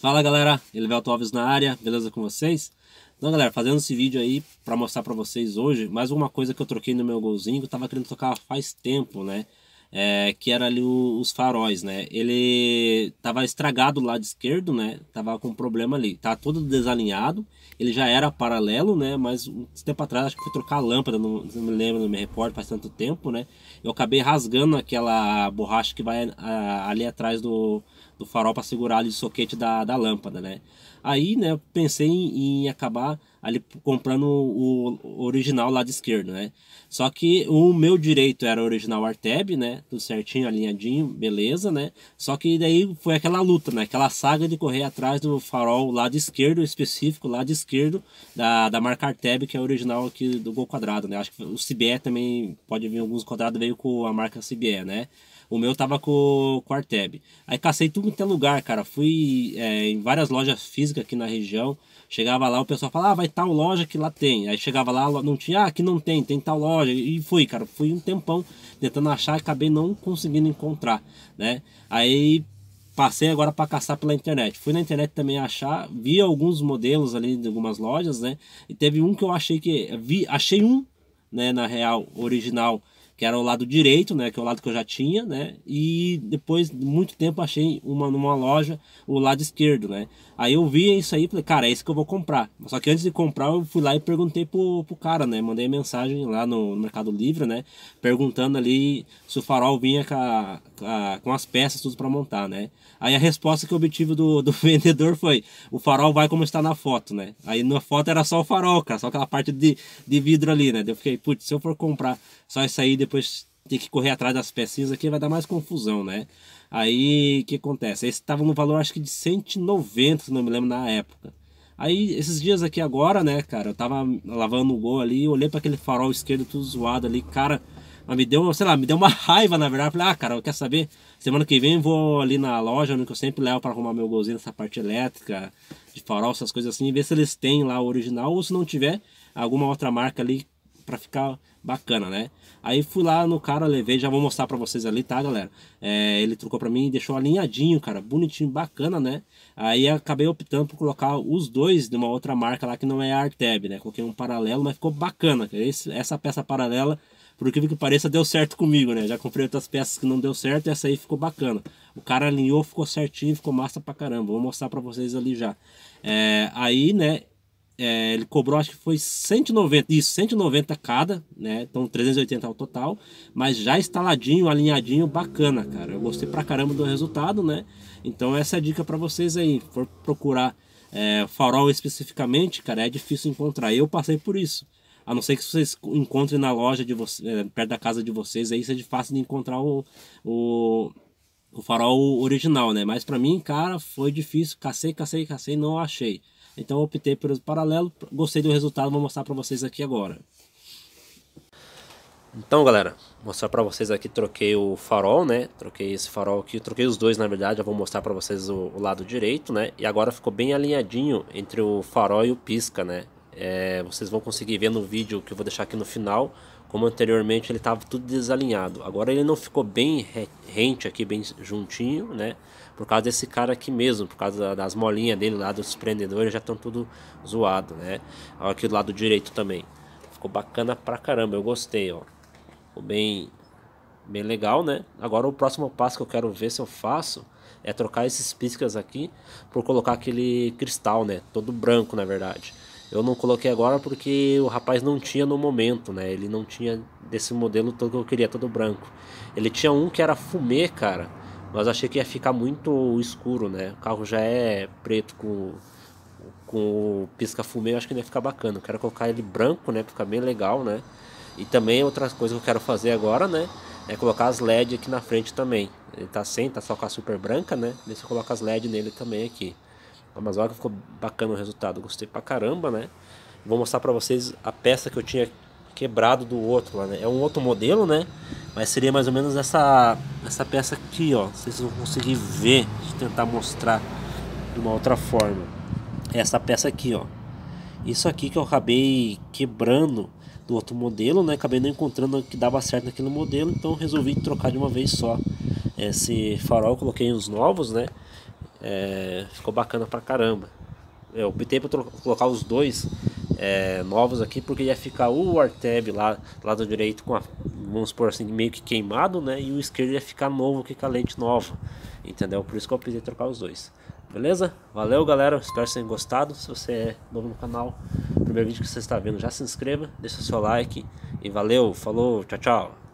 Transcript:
Fala galera, Elivelto Alves na área, beleza com vocês? Então galera, fazendo esse vídeo aí para mostrar para vocês hoje mais uma coisa que eu troquei no meu golzinho que eu tava querendo tocar faz tempo, né? é, que era ali o, os faróis, né? Ele tava estragado do lado esquerdo, né? Tava com problema ali, tá todo desalinhado. Ele já era paralelo, né? Mas um tempo atrás acho que foi trocar a lâmpada, não, não me lembro, não me recordo, faz tanto tempo, né? Eu acabei rasgando aquela borracha que vai a, ali atrás do, do farol para segurar ali o soquete da, da lâmpada, né? Aí, né, pensei em, em acabar ali comprando o, original lado esquerdo, né? Só que o meu direito era original Arteb, né? Tudo certinho, alinhadinho, beleza, né? Só que daí foi aquela luta, né? Aquela saga de correr atrás do farol lado esquerdo específico, lado esquerdo da, da marca Arteb, que é original aqui do Gol Quadrado, né? Acho que o CBE também pode vir alguns quadrados veio com a marca CBE, né? O meu tava com, com o Arteb. Aí cacei tudo em lugar, cara. Fui é, em várias lojas físicas aqui na região. Chegava lá, o pessoal falava, ah, vai tal loja que lá tem. Aí chegava lá, não tinha, ah, aqui não tem, tem tal loja. E fui, cara, fui um tempão tentando achar e acabei não conseguindo encontrar, né? Aí passei agora para caçar pela internet. Fui na internet também achar, vi alguns modelos ali de algumas lojas, né? E teve um que eu achei que vi, achei um, né, na real, original que era o lado direito, né, que é o lado que eu já tinha, né, e depois de muito tempo achei uma numa loja o lado esquerdo, né. Aí eu vi isso aí e falei, cara, é isso que eu vou comprar. Só que antes de comprar eu fui lá e perguntei pro, pro cara, né, mandei mensagem lá no, Mercado Livre, né, perguntando ali se o farol vinha com, a, a, com as peças tudo para montar, né. Aí a resposta que eu obtive do, do vendedor foi, o farol vai como está na foto, né. Aí na foto era só o farol, cara, só aquela parte de, de vidro ali, né. Eu fiquei, putz, se eu for comprar só isso aí depois depois ter que correr atrás das pecinhas aqui vai dar mais confusão, né? Aí o que acontece? Esse estava no valor acho que de 190, se não me lembro, na época. Aí esses dias aqui agora, né, cara, eu tava lavando o gol ali, olhei para aquele farol esquerdo tudo zoado ali, cara, me deu, sei lá, me deu uma raiva na verdade. falei, ah, cara, quer saber? Semana que vem vou ali na loja, onde eu sempre levo para arrumar meu golzinho nessa parte elétrica, de farol, essas coisas assim, ver se eles têm lá o original ou se não tiver alguma outra marca ali para ficar bacana, né? Aí fui lá no cara, levei, já vou mostrar para vocês ali, tá, galera? É, ele trocou para mim e deixou alinhadinho, cara, bonitinho, bacana, né? Aí acabei optando por colocar os dois de uma outra marca lá que não é a Arteb, né? Coloquei um paralelo, mas ficou bacana. Esse, essa peça paralela, por incrível que pareça, deu certo comigo, né? Já comprei outras peças que não deu certo e essa aí ficou bacana. O cara alinhou, ficou certinho, ficou massa pra caramba. Vou mostrar para vocês ali já. É, aí, né, é, ele cobrou, acho que foi 190, isso, 190 cada, né? Então 380 ao total, mas já instaladinho, alinhadinho, bacana, cara. Eu gostei pra caramba do resultado, né? Então essa é a dica para vocês aí, for procurar é, farol especificamente, cara, é difícil encontrar. Eu passei por isso. A não ser que vocês encontrem na loja de vocês, é, perto da casa de vocês, aí seja é fácil de encontrar o, o, o farol original, né? Mas para mim, cara, foi difícil. Cacei, cacei, cacei, não achei. Então eu optei por paralelo, gostei do resultado, vou mostrar para vocês aqui agora. Então galera, mostrar para vocês aqui, troquei o farol, né, troquei esse farol aqui, troquei os dois na verdade, eu vou mostrar para vocês o, o, lado direito, né, e agora ficou bem alinhadinho entre o farol e o pisca, né, é, vocês vão conseguir ver no vídeo que eu vou deixar aqui no final, como anteriormente ele estava tudo desalinhado. Agora ele não ficou bem rente aqui, bem juntinho, né? Por causa desse cara aqui mesmo, por causa das molinhas dele lá, dos prendedores já estão tudo zoado, né? Aqui do lado direito também. Ficou bacana pra caramba, eu gostei, ó. Ficou bem, bem legal, né? Agora o próximo passo que eu quero ver se eu faço é trocar esses piscas aqui por colocar aquele cristal, né? Todo branco, na verdade. Eu não coloquei agora porque o rapaz não tinha no momento, né? Ele não tinha desse modelo todo que eu queria, todo branco. Ele tinha um que era fumê, cara, mas achei que ia ficar muito escuro, né? O carro já é preto com, com o pisca-fumê, acho que não ia ficar bacana. Eu quero colocar ele branco, né? Pra ficar bem legal, né? E também outras coisas que eu quero fazer agora, né? É colocar as LED aqui na frente também. Ele tá sem, tá só com a super branca, né? Deixa eu colocar as LED nele também aqui. Amazônica ficou bacana o resultado, gostei pra caramba, né? Vou mostrar pra vocês a peça que eu tinha quebrado do outro lá, né? É um outro modelo, né? Mas seria mais ou menos essa, essa peça aqui, ó. Vocês vão conseguir ver, deixa eu tentar mostrar de uma outra forma. É essa peça aqui, ó. Isso aqui que eu acabei quebrando do outro modelo, né? Acabei não encontrando que dava certo naquele modelo, então resolvi trocar de uma vez só esse farol, coloquei uns novos, né? É, ficou bacana pra caramba. Eu optei por colocar os dois é, novos aqui, porque ia ficar o Arteb lá, lado direito com a, vamos supor assim, meio que queimado, né? E o esquerdo ia ficar novo, que com a lente nova, entendeu? Por isso que eu optei trocar os dois. Beleza? Valeu, galera. Espero que tenham gostado. Se você é novo no canal, primeiro vídeo que você está vendo, já se inscreva, deixa o seu like. E valeu, falou, tchau, tchau.